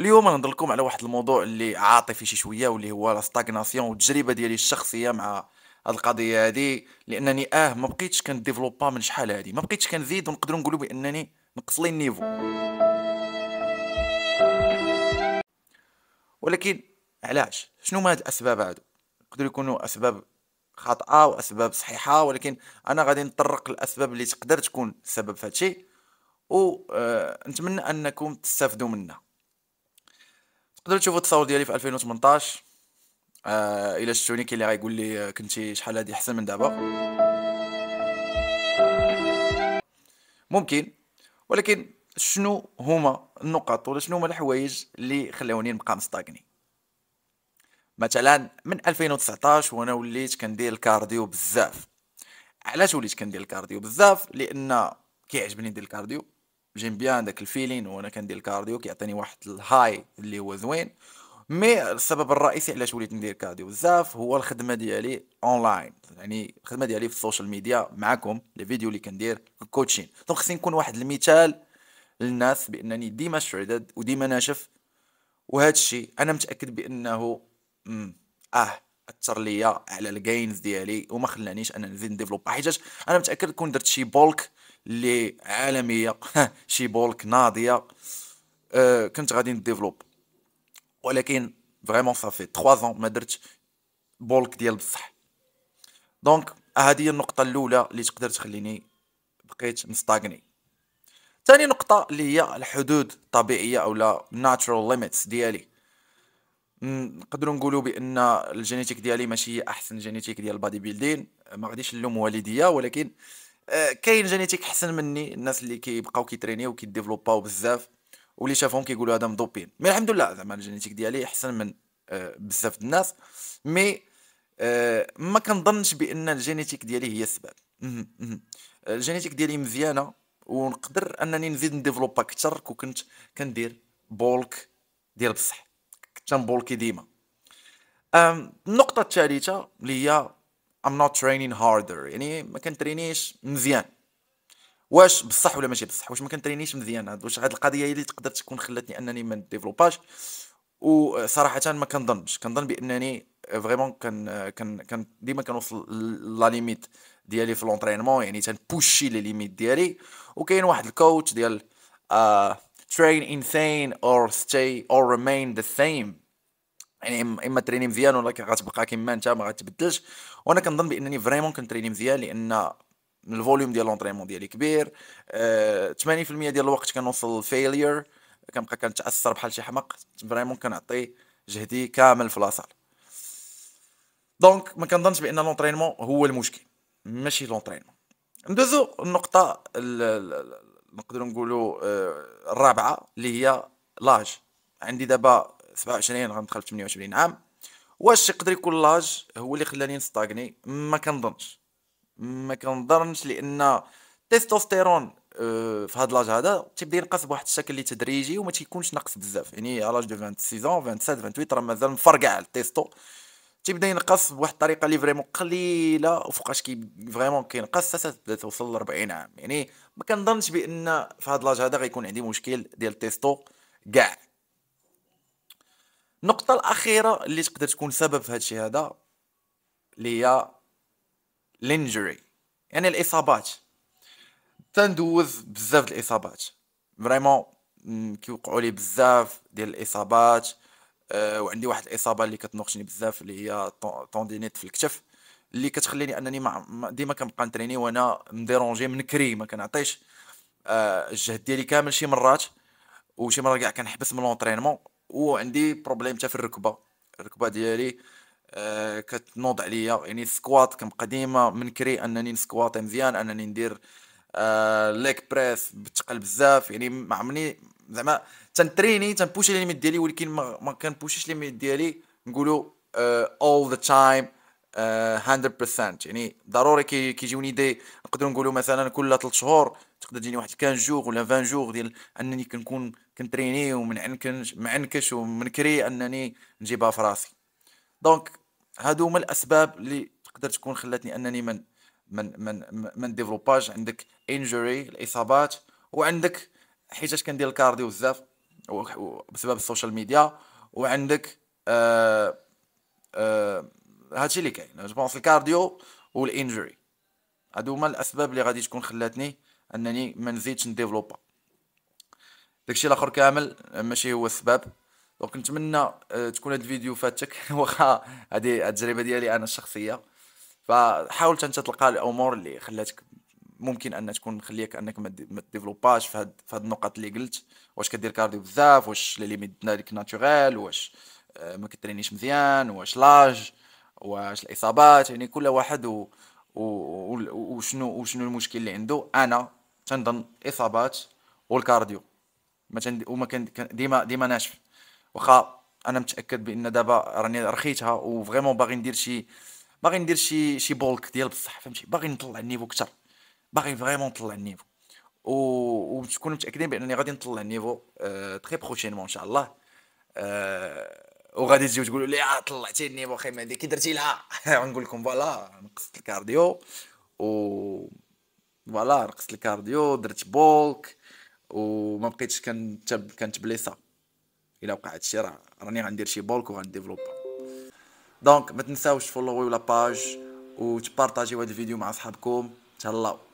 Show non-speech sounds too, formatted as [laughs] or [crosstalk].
اليوم انا لكم على واحد الموضوع اللي عاطفي شي شويه واللي هو لا ستاغناسيون والتجربه ديالي الشخصيه مع هاد القضيه هادي لانني اه ما بقيتش كنديفلوبا من شحال هادي ما بقيتش كنزيد ونقدروا نقولوا بانني نقص لي النيفو ولكن علاش شنو هاد الاسباب هادو يقدروا يكونوا اسباب خاطئه واسباب صحيحه ولكن انا غادي نطرق الاسباب اللي تقدر تكون سبب في هادشي ونتمنى آه، انكم تستافدوا منها تقدروا تشوفوا التصاور ديالي في 2018 آه الا شفتوني كاين اللي غايقول لي كنتي شحال هادي احسن من دابا ممكن ولكن شنو هما النقط ولا شنو هما الحوايج اللي خلاوني نبقى مستاغني مثلا من 2019 وانا وليت كندير الكارديو بزاف علاش وليت كندير الكارديو بزاف لان كيعجبني ندير الكارديو جيم بيان داك الفيلين وانا كندير الكارديو كيعطيني واحد الهاي اللي هو زوين مي السبب الرئيسي علاش وليت ندير كارديو بزاف هو الخدمه ديالي اونلاين يعني الخدمه ديالي في السوشيال ميديا معكم لي فيديو اللي كندير الكوتشين دونك خصني نكون واحد المثال للناس بانني ديما شعدد وديما ناشف وهذا الشيء انا متاكد بانه اه اثر ليا على الجينز ديالي وما خلانيش انا نزيد نديفلوب حيتاش انا متاكد كون درت شي بولك اللي عالميه [laughs] شي بولك ناضيه أه كنت غادي نديفلوب ولكن فريمون صافي 3 ans ما درتش بولك ديال بصح دونك هذه هي النقطه الاولى اللي تقدر تخليني بقيت مستاغني ثاني نقطه اللي هي الحدود الطبيعيه او لا ليميتس ديالي نقدروا نقولوا بان الجينيتيك ديالي ماشي احسن جينيتيك ديال البادي بيلدين ما غاديش نلوم والديا ولكن آه، كاين جينيتيك احسن مني الناس اللي كيبقاو كيترينيو وكيديفلوباو بزاف واللي شافهم كيقولوا هذا مضوبين مي الحمد لله زعما الجينيتيك ديالي احسن من آه، بزاف الناس مي آه، ما كنظنش بان الجينيتيك ديالي هي السبب الجينيتيك ديالي مزيانه ونقدر انني نزيد نديفلوبا اكثر كون كنت كندير بولك ديال بصح كنت بولكي ديما النقطه الثالثه اللي هي I'm not training harder يعني ما كنترينيش مزيان واش بصح ولا ماشي بصح واش ما كنترينيش مزيان واش هاد القضيه هي اللي تقدر تكون خلاتني انني ما نديفلوباش وصراحه ما كنظنش كنظن بانني فريمون كان كان كان ديما كنوصل لا ليميت ديالي في لونترينمون يعني تنبوشي لي ليميت ديالي وكاين واحد الكوتش ديال uh, train insane or stay or remain the same يعني اما تريني مزيان ولا غتبقى كما انت ما غتبدلش وانا كنظن بانني فريمون كنتريني مزيان لان الفوليوم ديال لونطريمون ديالي كبير أه 80% ديال الوقت كنوصل فيلير كنبقى كنتاثر بحال شي حمق فريمون كنعطي جهدي كامل في لاصال دونك ما كنظنش بان لونترينمون هو المشكل ماشي لونترينمون ندوزو النقطه نقدروا نقولوا آه، الرابعه اللي هي لاج عندي دابا 27 غندخل 28 عام واش يقدر يكون لاج هو اللي خلاني نستاغني ما كنظنش ما كنظنش لان تيستوستيرون آه، في هاد لاج هذا تيبدا ينقص بواحد الشكل اللي تدريجي وما تيكونش ناقص بزاف يعني على لاج دو 26 27 28 راه مازال مفرقع التيستو تيبدا ينقص بواحد الطريقه اللي فريمون قليله وفوقاش كي فريمون كينقص حتى تبدا توصل ل 40 عام يعني ما كنظنش بان في هاد لاج هذا غيكون عندي مشكل ديال التيستو كاع النقطه الاخيره اللي تقدر تكون سبب في هادشي هذا اللي هي الانجري يعني الاصابات تندوز بزاف ديال الاصابات فريمون كيوقعوا لي بزاف ديال الاصابات أه، وعندي واحد الاصابه اللي كتنوقشني بزاف اللي هي طوندينيت في الكتف اللي كتخليني انني ما ديما كنبقى نتريني وانا مديرونجي منكري ما كنعطيش أه، الجهد ديالي كامل شي مرات وشي مره كاع كنحبس من لونترينمون وعندي بروبليم حتى في الركبه الركبه ديالي آه كتنوض عليا يعني السكوات كنبقى ديما كري انني نسكوات مزيان انني ندير آه ليك بريس بتقل بزاف يعني ما عمرني زعما تنتريني تنبوشي ليميت ديالي ولكن ما, ما كنبوشيش ليميت ديالي نقولوا اول ذا تايم 100% يعني ضروري كيجيوني دي نقدروا نقولوا مثلا كل 3 شهور تقدر تجيني واحد 15 جوغ ولا 20 جوغ ديال انني كنكون كنتريني عنكش معنكش كري انني نجيبها في راسي دونك هادو هما الاسباب اللي تقدر تكون خلاتني انني من من من من ديفلوباج عندك انجري الاصابات وعندك حيتاش كندير الكارديو بزاف بسبب السوشيال ميديا وعندك آه آه هادشي اللي كاين جو بونس الكارديو والانجري هادو هما الاسباب اللي غادي تكون خلاتني انني ما نزيدش نديفلوبا داكشي الاخر كامل ماشي هو السبب دونك نتمنى آه، تكون هاد الفيديو فاتك [laughs] واخا هادي التجربه ديالي انا الشخصيه فحاول انت تلقى الامور اللي خلاتك ممكن ان تكون مخليك انك ما ديفلوباش في هاد في هاد النقط اللي قلت واش كدير كارديو بزاف واش لي ليميت ديالك ناتوريل واش آه، ما كترينيش مزيان واش لاج واش الاصابات يعني كل واحد وشنو وشنو المشكل اللي عنده انا تنظن اصابات والكارديو ما تند... وما كان ديما ديما ناشف واخا انا متاكد بان دابا راني رخيتها وفريمون باغي ندير شي باغي ندير شي شي بولك ديال بصح فهمتي باغي نطلع النيفو كثر باغي فريمون نطلع النيفو و... وتكونوا متاكدين بانني غادي نطلع النيفو أه... تري بروشينمون ان شاء الله أه... وغادي تجيو تقولوا لي اه طلعتي النيفو خيمة هذه كي درتي لها [laughs] غنقول لكم فوالا نقصت الكارديو و فوالا نقصت الكارديو درت بولك وما بقيتش كنتبليسا الا وقع شي راه راني غندير شي بولك وغنديفلوب دونك ما تنساوش فولوي ولا باج وتبارطاجيو هاد الفيديو مع اصحابكم تهلاو